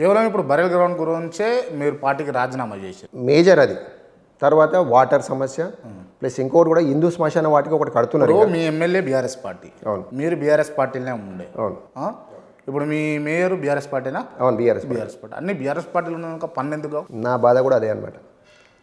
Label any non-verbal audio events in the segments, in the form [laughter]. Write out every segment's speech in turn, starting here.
కేవలం ఇప్పుడు బరెల్ గ్రౌండ్ గురించే మీరు పార్టీకి రాజీనామా చేశారు మేజర్ అది తర్వాత వాటర్ సమస్య ప్లస్ ఇంకోటి కూడా హిందూ శ్మశాన వాటికి ఒకటి కడుతున్నారు మీ ఎమ్మెల్యే బీఆర్ఎస్ పార్టీ అవును మీరు బీఆర్ఎస్ పార్టీనే ఉండే అవును ఇప్పుడు మీ మేయర్ బీఆర్ఎస్ పార్టీనా అవును బీఆర్ఎస్ బీఆర్ఎస్ పార్టీ అన్ని బీఆర్ఎస్ పార్టీలు ఉన్నాక పన్నెందుకు నా బాధ కూడా అదే అనమాట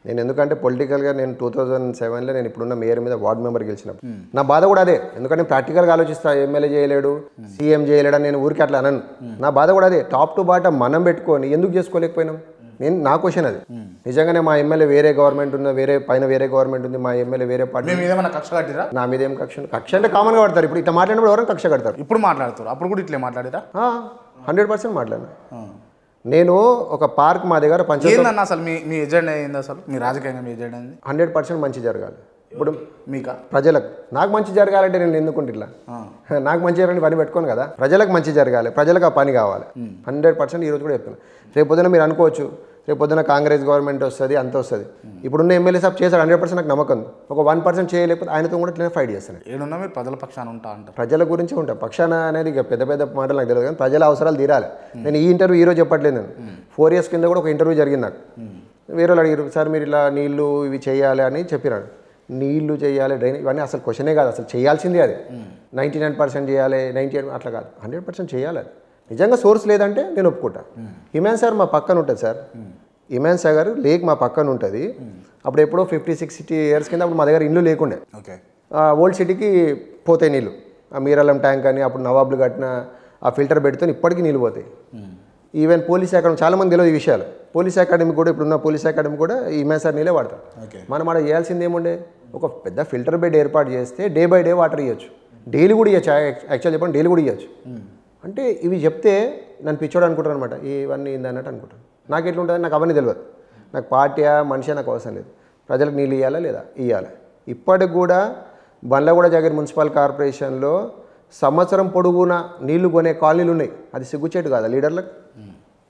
నేను ఎందుకంటే పొలిటికల్గా నేను టూ థౌజండ్ సెవెన్లో నేను ఇప్పుడున్న మేయర్ మీద వార్డు మెంబర్ గెలిచినప్పుడు నా బాధ కూడా అదే ఎందుకంటే నేను ప్రాక్టికల్గా ఆలోచిస్తా ఎమ్మెల్యే చేయలేడు సీఎం చేయలేడు నేను ఊరికి అట్లా అనను నా బాధ కూడా అదే టాప్ టు బాటం మనం పెట్టుకొని ఎందుకు చేసుకోలేకపోయినాం నేను నా క్వశ్చన్ అది నిజంగానే మా ఎమ్మెల్యే వేరే గవర్నమెంట్ ఉంది వేరే పైన వేరే గవర్నమెంట్ ఉంది మా ఎమ్మెల్యే వేరే పార్టీ కక్ష కట్టిరా నా మీద ఏం కక్ష కక్ష అంటే గా పడతారు ఇప్పుడు ఇట్లా మాట్లాడినప్పుడు ఎవరైనా కక్ష కడతారు ఇప్పుడు మాట్లాడతారు అప్పుడు కూడా ఇట్లే మాట్లాడేదా హండ్రెడ్ పర్సెంట్ మాట్లాడినా నేను ఒక పార్క్ మా దగ్గర పంచాయతీ అసలు మీ మీ ఎజెండా ఏంది అసలు మీ రాజకీయంగా మీ ఎజెండా ఏంది హండ్రెడ్ పర్సెంట్ మంచి జరగాలి ఇప్పుడు మీకు ప్రజలకు నాకు మంచి జరగాలంటే నేను ఎందుకుంటే ఇట్లా [laughs] నాకు మంచి జరగాలని పని పెట్టుకోను కదా ప్రజలకు మంచి జరగాలి ప్రజలకు ఆ పని కావాలి హండ్రెడ్ పర్సెంట్ ఈరోజు కూడా చెప్తున్నాను రేపు పొద్దున మీరు అనుకోవచ్చు రేపు పొద్దున కాంగ్రెస్ గవర్నమెంట్ వస్తుంది అంత వస్తుంది ఇప్పుడున్న ఎమ్మెల్యే సాబ్ చేశాడు హండ్రెడ్ పర్సెంట్ నాకు నమ్మకం ఒక వన్ పర్సెంట్ చేయలేకపోతే ఆయనతో కూడా నేను ఫైట్ చేస్తాను ఏడున్నా మీరు ప్రజల పక్షాన ఉంటా అంటారు ప్రజల గురించి ఉంటా పక్షాన అనేది ఇక పెద్ద పెద్ద మాటలు నాకు తెలియదు కానీ ప్రజల అవసరాలు తీరాలి నేను ఈ ఇంటర్వ్యూ ఈరోజు చెప్పట్లేదు నేను ఫోర్ ఇయర్స్ కింద కూడా ఒక ఇంటర్వ్యూ జరిగింది నాకు వేరే వాళ్ళు అడిగారు సార్ మీరు ఇలా నీళ్లు ఇవి చేయాలి అని చెప్పినాడు నీళ్లు చేయాలి డ్రైనేజ్ ఇవన్నీ అసలు క్వశ్చనే కాదు అసలు చేయాల్సిందే అది నైంటీ నైన్ పర్సెంట్ చేయాలి నైంటీ అట్లా కాదు హండ్రెడ్ పర్సెంట్ చేయాలి అది నిజంగా సోర్స్ లేదంటే నేను ఒప్పుకుంటా హిమాన్ సార్ మా పక్కన ఉంటుంది సార్ హిమాన్ సాగర్ లేక్ మా పక్కన ఉంటుంది అప్పుడు ఎప్పుడో ఫిఫ్టీ సిక్స్టీ ఇయర్స్ కింద అప్పుడు మా దగ్గర ఇల్లు లేకుండే ఓల్డ్ సిటీకి పోతాయి నీళ్ళు ఆ మీరాలం ట్యాంక్ అని అప్పుడు నవాబులు కట్టిన ఆ ఫిల్టర్ పెడితే ఇప్పటికీ నీళ్ళు పోతాయి ఈవెన్ పోలీస్ అకాడమీ చాలామంది తెలియదు ఈ విషయాలు పోలీస్ అకాడమీ కూడా ఇప్పుడున్న పోలీస్ అకాడమీ కూడా ఈ సార్ నీళ్ళే వాడతారు మనం అక్కడ చేయాల్సింది ఏముండే ఒక పెద్ద ఫిల్టర్ బెడ్ ఏర్పాటు చేస్తే డే బై డే వాటర్ ఇవ్వచ్చు డైలీ కూడా ఇవ్వచ్చు యాక్చువల్ చెప్పండి డైలీ కూడా ఇవ్వచ్చు అంటే ఇవి చెప్తే నన్ను పిచ్చోడు అనుకుంటాను అనమాట ఇవన్నీ అన్నట్టు అనుకుంటాను నాకు ఎట్లా ఉంటుంది నాకు అవన్నీ తెలియదు నాకు పార్టీయా మనిషి నాకు అవసరం లేదు ప్రజలకు నీళ్ళు ఇవ్వాలా లేదా ఇవ్వాలా ఇప్పటికి కూడా బండ్లగూడ జగన్ మున్సిపల్ కార్పొరేషన్లో సంవత్సరం పొడుగున నీళ్లు కొనే కాలనీలు ఉన్నాయి అది సిగ్గుచేటు కాదా లీడర్లకు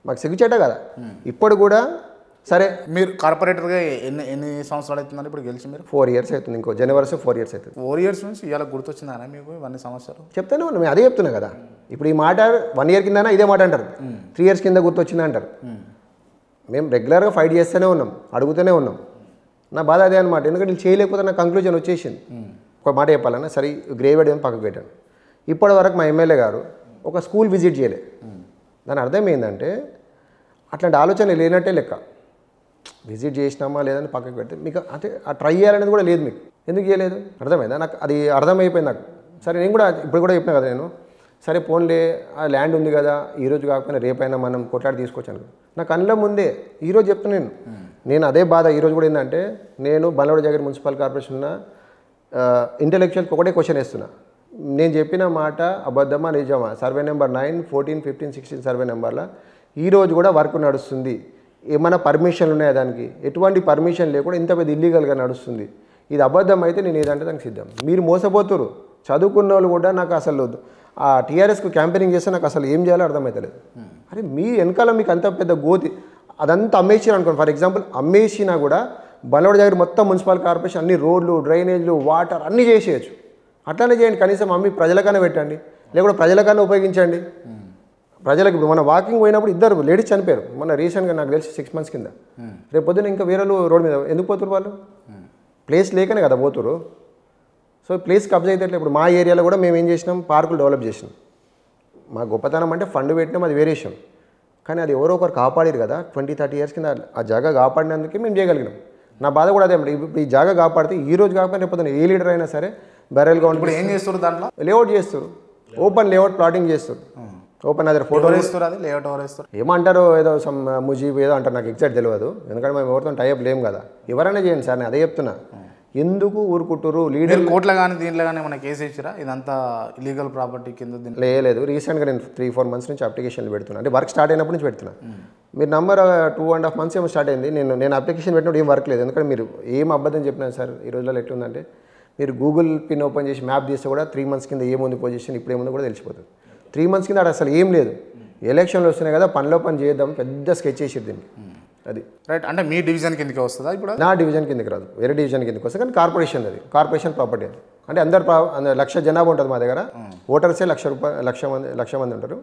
మాకు సిగ్గుచేటే కదా ఇప్పుడు కూడా సరే మీరు కార్పొరేటర్గా ఎన్ని ఎన్ని సంవత్సరాలు అవుతుందండి ఇప్పుడు గెలిచి మీరు ఫోర్ ఇయర్స్ అవుతుంది ఇంకో జనవరి ఫోర్ ఇయర్స్ అవుతుంది ఫోర్ ఇయర్స్ నుంచి ఇలా గుర్తొచ్చిందా మీకు ఇవన్నీ సంవత్సరాలు చెప్తాను మేము అదే చెప్తున్నా కదా ఇప్పుడు ఈ మాట వన్ ఇయర్ కిందనా ఇదే మాట అంటారు త్రీ ఇయర్స్ కింద గుర్తొచ్చిందా అంటారు మేము రెగ్యులర్గా ఫైట్ చేస్తూనే ఉన్నాం అడుగుతూనే ఉన్నాం నా బాధ అదే అనమాట ఎందుకంటే వీళ్ళు చేయలేకపోతే నా కంక్లూజన్ వచ్చేసింది ఒక మాట చెప్పాలన్నా సరే గ్రేవేడ్ ఏమో పక్కకు పెట్టాను ఇప్పటి వరకు మా ఎమ్మెల్యే గారు ఒక స్కూల్ విజిట్ చేయలే దాని అర్థం ఏంటంటే అట్లాంటి ఆలోచన లేనట్టే లెక్క విజిట్ చేసినామా లేదని పక్కకు పెడితే మీకు అంటే ఆ ట్రై చేయాలనేది కూడా లేదు మీకు ఎందుకు చేయలేదు అర్థమైందా నాకు అది అర్థమైపోయింది నాకు సరే నేను కూడా ఇప్పుడు కూడా చెప్పినా కదా నేను సరే పోన్లే ఆ ల్యాండ్ ఉంది కదా ఈరోజు కాకపోయినా రేపైనా మనం కొట్లాడి తీసుకొచ్చాను నా కళ్ళ ముందే ఈరోజు చెప్తాను నేను నేను అదే బాధ ఈరోజు కూడా ఏంటంటే నేను బలవడ జగన్ మున్సిపల్ కార్పొరేషన్ ఇంటెలెక్చువల్కి ఒకటే క్వశ్చన్ వేస్తున్నా నేను చెప్పిన మాట అబద్ధమా నిజమా survey number nine fourteen fifteen sixteen survey నెంబర్లో ఈరోజు కూడా వర్క్ నడుస్తుంది ఏమైనా పర్మిషన్లు ఉన్నాయా దానికి ఎటువంటి పర్మిషన్ లేకుండా ఇంత పెద్ద ఇల్లీగల్గా నడుస్తుంది ఇది అబద్ధం అయితే నేను ఏదంటే దానికి సిద్ధం మీరు మోసపోతారు చదువుకున్న వాళ్ళు కూడా నాకు అసలు ఆ టీఆర్ఎస్కి క్యాంపెయినింగ్ చేస్తే నాకు అసలు ఏం చేయాలో అర్థమవుతలేదు అరే మీ వెనకాల మీకు అంత పెద్ద గోతి అదంతా అమ్మేసి అనుకోండి ఫర్ ఎగ్జాంపుల్ అమ్మేసినా కూడా బలవడి దగ్గర మొత్తం మున్సిపల్ కార్పొరేషన్ అన్ని రోడ్లు డ్రైనేజ్లు వాటర్ అన్నీ చేసేయచ్చు అట్లానే చేయండి కనీసం అమ్మి ప్రజలకన్నా పెట్టండి లేకుండా ప్రజలకన్నా ఉపయోగించండి ప్రజలకు ఇప్పుడు మన వాకింగ్ పోయినప్పుడు ఇద్దరు లేడీస్ చనిపోయారు మన రీసెంట్గా నాకు తెలిసి సిక్స్ మంత్స్ కింద రేపు పొద్దున ఇంకా వేరే రోడ్డు మీద ఎందుకు పోతురు వాళ్ళు ప్లేస్ లేకనే కదా పోతురు సో ప్లేస్ కబ్జా అయితే ఇప్పుడు మా ఏరియాలో కూడా మేము ఏం చేసినాం పార్కులు డెవలప్ చేసినాం మా గొప్పతనం అంటే ఫండ్ పెట్టినాం అది వేరే విషయం కానీ అది ఎవరో ఒకరు కాపాడారు కదా ట్వంటీ థర్టీ ఇయర్స్ కింద ఆ జాగా కాపాడినందుకే మేము చేయగలిగినాం నా బాధ కూడా అదే ఇప్పుడు ఈ జాగా కాపాడితే ఈ రోజు కాకపోతే రేపు ఏ లీడర్ అయినా సరే బెరల్ గౌండ్ ఇప్పుడు ఏం చేస్తారు దాంట్లో లేఅవుట్ చేస్తారు ఓపెన్ లేఅవుట్ ప్లాటింగ్ చేస్తారు ఓపెన్ అదే ఫోటో వేస్తారు అది లేఅవుట్ ఓవర్ వేస్తారు ఏమంటారు ఏదో సమ్ uh, ముజీబ్ ఏదో అంటారు నాకు ఎగ్జాక్ట్ తెలియదు ఎందుకంటే మేము ఎవరితో టైప్ లేము కదా ఎవరైనా చేయండి సార్ నేను అదే చెప్తున్నా ఎందుకు ఊరుకుంటారు లీడర్ కోట్ల కానీ దీంట్లో కానీ మన కేసు ఇచ్చిరా ఇదంతా ఇలీగల్ ప్రాపర్టీ కింద లేదు రీసెంట్గా నేను త్రీ ఫోర్ మంత్స్ నుంచి అప్లికేషన్లు పెడుతున్నా అంటే వర్క్ స్టార్ట్ అయినప్పటి నుంచి పెడుతున్నా మీరు number two and half months ఏమో స్టార్ట్ అయింది నేను నేను అప్లికేషన్ పెట్టినప్పుడు ఏం వర్క్ లేదు ఎందుకంటే మీరు ఏం అబద్ధం చెప్పినా సార్ ఈ రోజుల్లో ఎట్లుందంటే మీరు గూగుల్ పిన్ ఓపెన్ చేసి మ్యాప్ చేస్తే కూడా త్రీ మంత్స్ కింద ఏముంది పొజిషన్ ఇప్పుడు ఏముంది కూడా తెలిసిపోతుంది త్రీ మంత్స్ కింద అసలు ఏం లేదు ఎలక్షన్లు వస్తున్నాయి కదా పనిలో పని చేద్దాం పెద్ద స్కెచ్ చేసేది దీనికి అది రైట్ అంటే మీ డివిజన్ కిందకి వస్తుందా ఇప్పుడు నా డివిజన్ కిందకి రాదు వేరే డివిజన్ కిందకి వస్తుంది కానీ కార్పొరేషన్ అది కార్పొరేషన్ ప్రాపర్టీ అది అంటే అందరు లక్ష జనాభా ఉంటుంది మా దగ్గర ఓటర్సే hmm. లక్ష రూపాయలు లక్ష మంది లక్ష మంది ఉంటారు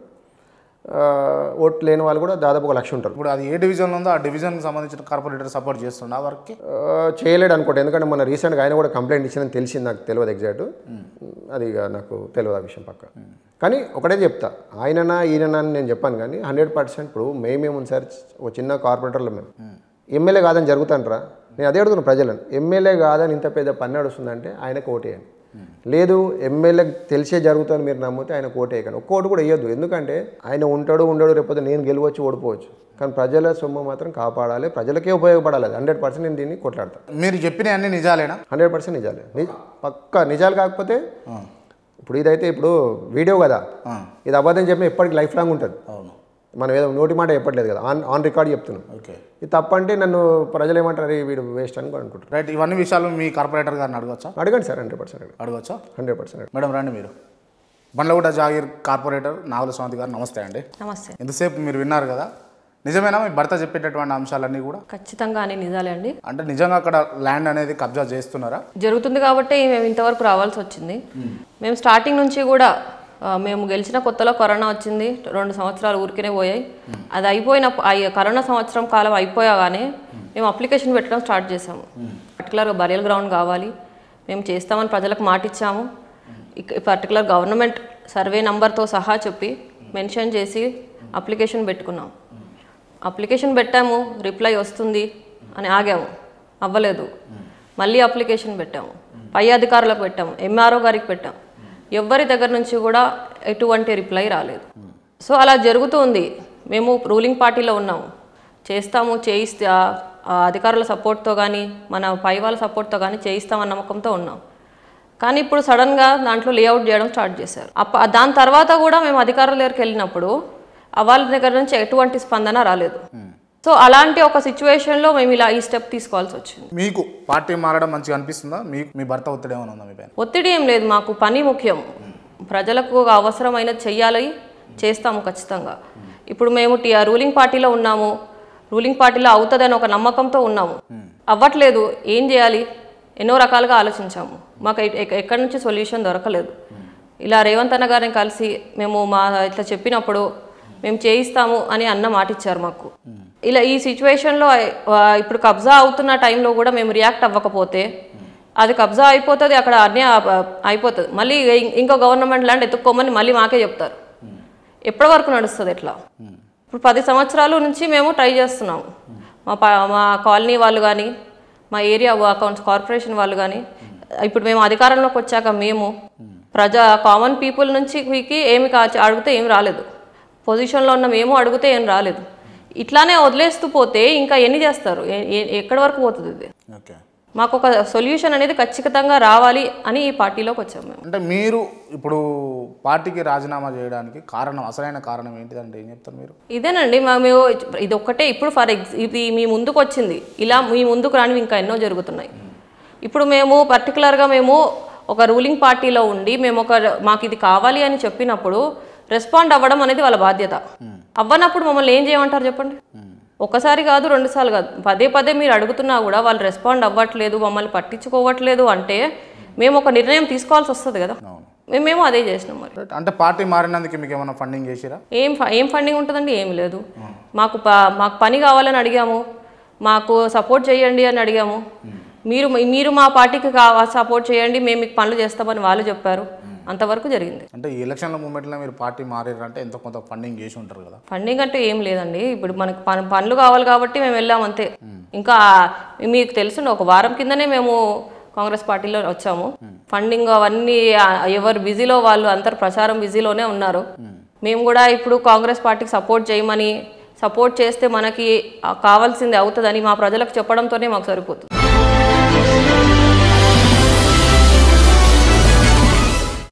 ఓట్ లేని వాళ్ళు కూడా దాదాపు ఒక లక్ష ఉంటారు ఇప్పుడు అది ఏ డివిజన్ ఉందో ఆ డివిజన్కి సంబంధించిన కార్పొరేటర్ సపోర్ట్ చేస్తున్నా వర్క్ చేయలేడు అనుకోండి ఎందుకంటే మన రీసెంట్గా ఆయన కూడా కంప్లైంట్ ఇచ్చిందని తెలిసింది నాకు తెలియదు ఎగ్జాక్ట్ hmm. అది నాకు తెలియదు ఆ విషయం పక్క hmm. కానీ ఒకటే చెప్తా ఆయననా ఈయననా అని నేను చెప్పాను కానీ హండ్రెడ్ పర్సెంట్ ఇప్పుడు మేమేముంది సార్ ఒక చిన్న కార్పొరేటర్లు మేము ఎమ్మెల్యే కాదని జరుగుతానరా నేను అదే అడుగుతున్నా ప్రజలను ఎమ్మెల్యే కాదని ఇంత పెద్ద పని నడుస్తుందంటే ఆయనకు ఓటేయండి లేదు ఎమ్మెల్యే తెలిసే జరుగుతుంది మీరు నమ్మితే ఆయన ఓటు వేయకండి ఒక్క ఓటు కూడా వేయొద్దు ఎందుకంటే ఆయన ఉంటాడు ఉండడు రేపు నేను గెలవచ్చు ఓడిపోవచ్చు కానీ ప్రజల సొమ్ము మాత్రం కాపాడాలి ప్రజలకే ఉపయోగపడాలి హండ్రెడ్ పర్సెంట్ నేను దీన్ని కొట్లాడతాను మీరు చెప్పిన అన్ని నిజాలేనా హండ్రెడ్ పర్సెంట్ నిజాలే పక్కా నిజాలు కాకపోతే ఇప్పుడు ఇదైతే ఇప్పుడు వీడియో కదా ఇది అవ్వదని చెప్పి ఎప్పటికి లైఫ్ లాంగ్ ఉంటుంది అవును మనం ఏదో నోటి మాట చెప్పట్లేదు కదా ఆన్ ఆన్ రికార్డ్ చెప్తున్నాం ఓకే ఇది తప్పంటే నన్ను ప్రజలు ఏమంటారు వీడు వేస్ట్ అని అనుకుంటారు రైట్ ఇవన్నీ విషయాలు మీ కార్పొరేటర్ గారిని అడగచ్చా అడగండి సార్ హండ్రెడ్ పర్సెంట్ అడగచ్చా హండ్రెడ్ పర్సెంట్ మేడం రండి మీరు బండ్లగూడ జాగీర్ కార్పొరేటర్ నాగుల స్వామి గారు నమస్తే అండి నమస్తే ఎంతసేపు మీరు విన్నారు కదా నిజమేనా మీ భర్త చెప్పేటటువంటి అంశాలన్నీ కూడా ఖచ్చితంగా అని నిజాలే అండి అంటే నిజంగా అక్కడ ల్యాండ్ అనేది కబ్జా చేస్తున్నారా జరుగుతుంది కాబట్టి మేము ఇంతవరకు రావాల్సి వచ్చింది మేము స్టార్టింగ్ నుంచి కూడా మేము గెలిచిన కొత్తలో కరోనా వచ్చింది రెండు సంవత్సరాలు ఊరికనే పోయాయి అది అయిపోయిన కరోనా సంవత్సరం కాలం అయిపోయాగానే మేము అప్లికేషన్ పెట్టడం స్టార్ట్ చేసాము పర్టికులర్గా బరియల్ గ్రౌండ్ కావాలి మేము చేస్తామని ప్రజలకు మాటిచ్చాము ఇక- పర్టికులర్ గవర్నమెంట్ సర్వే నంబర్తో సహా చెప్పి మెన్షన్ చేసి అప్లికేషన్ పెట్టుకున్నాం అప్లికేషన్ పెట్టాము రిప్లై వస్తుంది అని ఆగాము అవ్వలేదు మళ్ళీ అప్లికేషన్ పెట్టాము పై అధికారులకు పెట్టాము ఎంఆర్ఓ గారికి పెట్టాము ఎవరి దగ్గర నుంచి కూడా ఎటువంటి రిప్లై రాలేదు సో అలా జరుగుతుంది మేము రూలింగ్ పార్టీలో ఉన్నాము చేస్తాము చేయిస్తే అధికారుల సపోర్ట్తో కానీ మన పై వాళ్ళ సపోర్ట్తో కానీ చేయిస్తామన్న నమ్మకంతో ఉన్నాం కానీ ఇప్పుడు సడన్గా దాంట్లో లేఅవుట్ చేయడం స్టార్ట్ చేశారు అప్ప దాని తర్వాత కూడా మేము అధికారుల దగ్గరికి వెళ్ళినప్పుడు వాళ్ళ దగ్గర నుంచి ఎటువంటి స్పందన రాలేదు సో అలాంటి ఒక లో మేము ఇలా ఈ స్టెప్ తీసుకోవాల్సి వచ్చింది మీకు పార్టీ మారడం మంచిగా అనిపిస్తుందా మీకు మీ భర్త ఒత్తిడి ఏమైనా ఉందా మీ పైన ఒత్తిడి ఏం లేదు మాకు పని ముఖ్యం ప్రజలకు అవసరమైన చెయ్యాలి చేస్తాము ఖచ్చితంగా ఇప్పుడు మేము రూలింగ్ పార్టీలో ఉన్నాము రూలింగ్ పార్టీలో అవుతుందని ఒక నమ్మకంతో ఉన్నాము అవ్వట్లేదు ఏం చేయాలి ఎన్నో రకాలుగా ఆలోచించాము మాకు ఎక్కడి నుంచి సొల్యూషన్ దొరకలేదు ఇలా రేవంత్ అన్న గారిని కలిసి మేము మా ఇట్లా చెప్పినప్పుడు మేము చేయిస్తాము అని అన్న మాట ఇచ్చారు మాకు ఇలా ఈ సిచ్యువేషన్లో ఇప్పుడు కబ్జా అవుతున్న టైంలో కూడా మేము రియాక్ట్ అవ్వకపోతే అది కబ్జా అయిపోతుంది అక్కడ అన్నీ అయిపోతుంది మళ్ళీ ఇంకో గవర్నమెంట్ ల్యాండ్ ఎత్తుక్కోమని మళ్ళీ మాకే చెప్తారు ఎప్పటి వరకు నడుస్తుంది ఇట్లా ఇప్పుడు పది సంవత్సరాల నుంచి మేము ట్రై చేస్తున్నాము మా మా కాలనీ వాళ్ళు కానీ మా ఏరియా అకౌంట్స్ కార్పొరేషన్ వాళ్ళు కానీ ఇప్పుడు మేము అధికారంలోకి వచ్చాక మేము ప్రజా కామన్ పీపుల్ నుంచి ఏమి అడిగితే ఏమి రాలేదు పొజిషన్లో ఉన్న మేము అడిగితే ఏం రాలేదు ఇట్లానే వదిలేస్తూ పోతే ఇంకా ఎన్ని చేస్తారు ఎక్కడి వరకు పోతుంది ఇది మాకు ఒక సొల్యూషన్ అనేది ఖచ్చితంగా రావాలి అని ఈ పార్టీలోకి వచ్చాము మేము అంటే మీరు ఇప్పుడు పార్టీకి రాజీనామా చేయడానికి కారణం అసలైన కారణం ఏంటిదంటే ఏం చెప్తారు మీరు ఇదేనండి మేము ఇది ఒక్కటే ఇప్పుడు ఫర్ ఎగ్జ ఇది మీ ముందుకు వచ్చింది ఇలా మీ ముందుకు రానివి ఇంకా ఎన్నో జరుగుతున్నాయి ఇప్పుడు మేము పర్టికులర్గా మేము ఒక రూలింగ్ పార్టీలో ఉండి మేము ఒక మాకు ఇది కావాలి అని చెప్పినప్పుడు రెస్పాండ్ అవ్వడం అనేది వాళ్ళ బాధ్యత hmm. అవ్వనప్పుడు మమ్మల్ని ఏం చేయమంటారు చెప్పండి hmm. ఒకసారి కాదు రెండుసార్లు కాదు పదే పదే మీరు అడుగుతున్నా కూడా వాళ్ళు రెస్పాండ్ అవ్వట్లేదు మమ్మల్ని పట్టించుకోవట్లేదు అంటే మేము ఒక నిర్ణయం తీసుకోవాల్సి వస్తుంది కదా మేము అదే చేసినాం మరి అంటే పార్టీ మారినందుకు మీకు ఏమైనా ఫండింగ్ చేసిరా ఏం ఏం ఫండింగ్ ఉంటుందండి ఏం లేదు hmm. మాకు మాకు పని కావాలని అడిగాము మాకు సపోర్ట్ చేయండి అని అడిగాము మీరు మీరు మా పార్టీకి సపోర్ట్ చేయండి మేము మీకు పనులు చేస్తామని వాళ్ళు చెప్పారు అంతవరకు జరిగింది అంటే ఈ ఎలక్షన్ల మూమెంట్లో మీరు పార్టీ మారంటే ఎంతో కొంత ఫండింగ్ చేసి ఉంటారు కదా ఫండింగ్ అంటే ఏం లేదండి ఇప్పుడు మనకి పనులు కావాలి కాబట్టి మేము వెళ్ళాం అంతే ఇంకా మీకు తెలుసు ఒక వారం కిందనే మేము కాంగ్రెస్ పార్టీలో వచ్చాము ఫండింగ్ అవన్నీ ఎవరు బిజీలో వాళ్ళు అందరు ప్రచారం బిజీలోనే ఉన్నారు మేము కూడా ఇప్పుడు కాంగ్రెస్ పార్టీకి సపోర్ట్ చేయమని సపోర్ట్ చేస్తే మనకి కావాల్సింది అవుతుందని మా ప్రజలకు చెప్పడంతోనే మాకు సరిపోతుంది